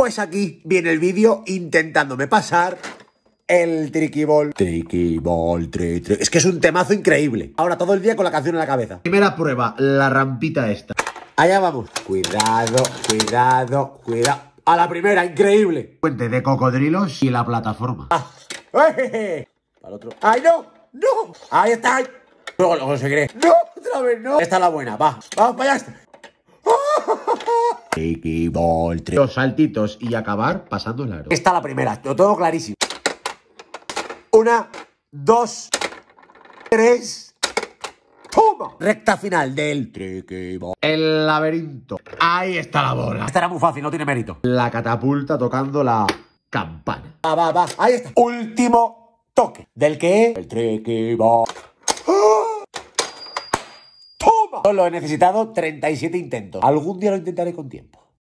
Pues aquí viene el vídeo intentándome pasar el Tricky Ball. Tricky Ball, tri, tri. Es que es un temazo increíble. Ahora todo el día con la canción en la cabeza. Primera prueba, la rampita esta. Allá vamos. Cuidado, cuidado, cuidado. A la primera, increíble. Puente de cocodrilos y la plataforma. Ah. ¡Eh, otro. ¡Ay, no! ¡No! ¡Ahí está! No lo conseguiré. ¡No! ¡Otra vez no! Esta es la buena, va. ¡Vamos para allá! ¡Ah! Dos saltitos y acabar pasando el aro. Está la primera, lo tengo clarísimo. Una, dos, tres. ¡Pum! Recta final del triquibo. El laberinto. Ahí está la bola. Estará muy fácil, no tiene mérito. La catapulta tocando la campana. Va, va, va. Ahí está. Último toque. Del que. El triquibo. Solo he necesitado 37 intentos. Algún día lo intentaré con tiempo.